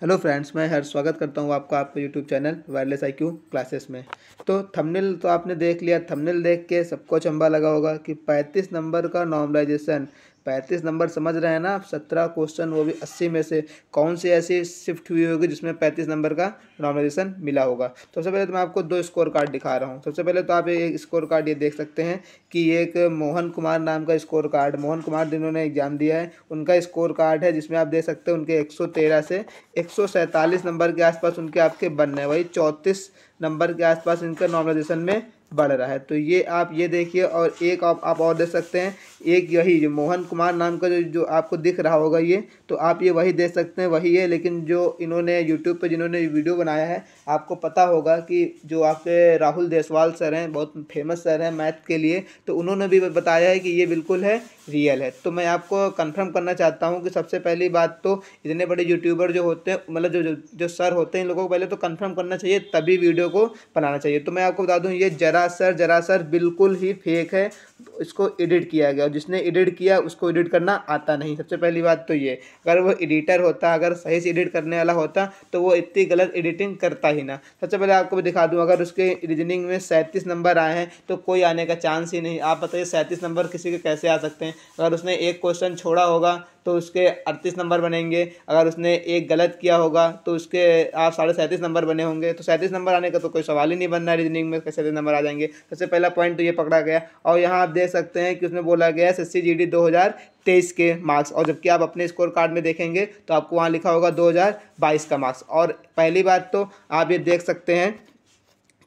hello friends मैं हर स्वागत करता हूँ आपका आपका YouTube channel wireless I classes में तो थंबनेल तो आपने देख लिया थंबनेल देख के सबको चंबा लगा होगा कि 35 नंबर का नॉर्मलाइजेशन पैंतीस नंबर समझ रहे हैं ना आप सत्रह क्वेश्चन वो भी अस्सी में से कौन सी ऐसी शिफ्ट हुई होगी जिसमें पैंतीस नंबर का नॉमिनेशन मिला होगा तो सबसे पहले तो मैं आपको दो स्कोर कार्ड दिखा रहा हूँ सबसे पहले तो आप एक स्कोर कार्ड ये देख सकते हैं कि एक मोहन कुमार नाम का स्कोर कार्ड मोहन कुमार जिन्होंने एग्जाम दिया है उनका स्कोर कार्ड है जिसमें आप देख सकते हैं उनके एक से एक नंबर के आसपास उनके आपके बनने वही चौंतीस नंबर के आसपास इनका नॉमिनेशन में बढ़ रहा है तो ये आप ये देखिए और एक आप, आप और देख सकते हैं एक यही जो मोहन कुमार नाम का जो जो आपको दिख रहा होगा ये तो आप ये वही देख सकते हैं वही है लेकिन जो इन्होंने यूट्यूब पर जिन्होंने वीडियो बनाया है आपको पता होगा कि जो आपके राहुल देसवाल सर हैं बहुत फेमस सर हैं मैथ के लिए तो उन्होंने भी बताया है कि ये बिल्कुल है रियल है तो मैं आपको कन्फर्म करना चाहता हूँ कि सबसे पहली बात तो इतने बड़े यूट्यूबर जो होते हैं मतलब जो जो सर होते हैं इन लोगों को पहले तो कन्फर्म करना चाहिए तभी वीडियो को बनाना चाहिए तो मैं आपको बता दूँ ये जरा जरा जरासर बिल्कुल ही फेक है इसको एडिट किया गया और जिसने एडिट किया उसको एडिट करना आता नहीं सबसे पहली बात तो ये अगर वो एडिटर होता अगर सही से एडिट करने वाला होता तो वो इतनी गलत एडिटिंग करता ही ना सबसे पहले आपको भी दिखा दूँ अगर उसके रीजनिंग में सैंतीस नंबर आए हैं तो कोई आने का चांस ही नहीं आप बताइए सैंतीस नंबर किसी के कैसे आ सकते हैं अगर उसने एक क्वेश्चन छोड़ा होगा तो उसके अड़तीस नंबर बनेंगे अगर उसने एक गलत किया होगा तो उसके आप साढ़े सैंतीस नंबर बने होंगे तो सैंतीस नंबर आने का तो कोई सवाल ही नहीं बन रहा रीजनिंग में सैंतीस नंबर आ जाएंगे सबसे पहला पॉइंट तो ये पकड़ा गया और यहाँ आप देख सकते हैं कि उसमें बोला गया S S C G D दो हज़ार तेईस के मार्क्स और जबकि आप अपने स्कोर कार्ड में देखेंगे तो आपको वहाँ लिखा होगा दो हज़ार बाईस का मार्क्स और पहली बात तो आप ये देख सकते हैं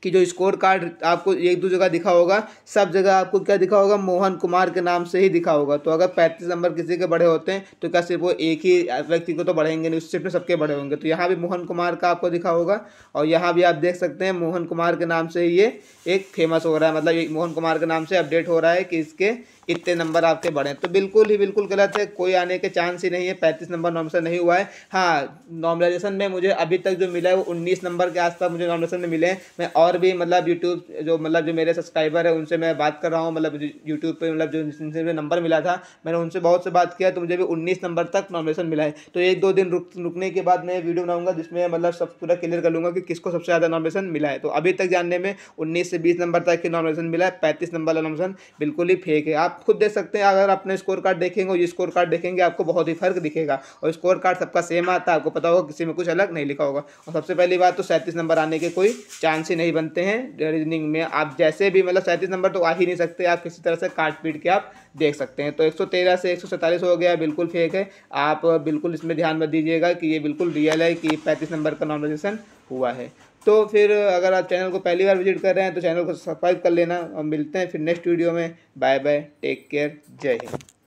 कि जो स्कोर कार्ड आपको एक दो जगह दिखा होगा सब जगह आपको क्या दिखा होगा मोहन कुमार के नाम से ही दिखा होगा तो अगर पैंतीस नंबर किसी के बड़े होते हैं तो क्या सिर्फ वो एक ही व्यक्ति को तो बढ़ेंगे नहीं उस तो सबके बड़े होंगे तो यहाँ भी मोहन कुमार का आपको दिखा होगा और यहाँ भी आप देख सकते हैं मोहन कुमार के नाम से ये एक फेमस हो रहा है मतलब मोहन कुमार के नाम से अपडेट हो रहा है कि इसके इतने नंबर आपके बढ़े तो बिल्कुल ही बिल्कुल गलत है कोई आने के चांस ही नहीं है पैंतीस नंबर नॉमिनेशन नहीं हुआ है हाँ नॉमिनेशन में मुझे अभी तक जो मिला है वो उन्नीस नंबर के आसपास मुझे नॉमिनेशन में मिले हैं मैं और भी मतलब यूट्यूब जो मतलब जो मेरे सब्सक्राइबर है उनसे मैं बात कर रहा हूँ मतलब यूट्यूब पर मतलब जो जिनसे नंबर मिला था मैंने उनसे बहुत से बात किया तो मुझे भी उन्नीस नंबर तक नॉमिनेशन मिला है तो एक दो दिन रुक रुकने के बाद मैं वीडियो बनाऊंगा जिसमें मतलब सब पूरा क्लियर कर लूँगा कि किसको सबसे ज़्यादा नॉमिनेशन मिला है तो अभी तक जानने में उन्नीस से बीस नंबर तक के नॉमिनेशन मिला है पैंतीस नंबर का नॉमिनेशन बिल्कुल ही फेक है आप आप खुद देख सकते हैं अगर अपने स्कोर कार्ड देखेंगे और स्कोर कार्ड देखेंगे आपको बहुत ही फर्क दिखेगा और स्कोर कार्ड सबका सेम आता है आपको पता होगा किसी में कुछ अलग नहीं लिखा होगा और सबसे पहली बात तो सैंतीस नंबर आने के कोई चांस ही नहीं बनते हैं रीजनिंग में आप जैसे भी मतलब सैंतीस नंबर तो आ ही नहीं सकते आप किसी तरह से काट पीट के आप देख सकते हैं तो एक से एक हो गया बिल्कुल फेक है आप बिल्कुल इसमें ध्यान मत दीजिएगा कि ये बिल्कुल रियल है कि पैंतीस नंबर का नॉमिनेशन हुआ है तो फिर अगर आप चैनल को पहली बार विजिट कर रहे हैं तो चैनल को सब्सक्राइब कर लेना और मिलते हैं फिर नेक्स्ट वीडियो में बाय बाय टेक केयर जय हिंद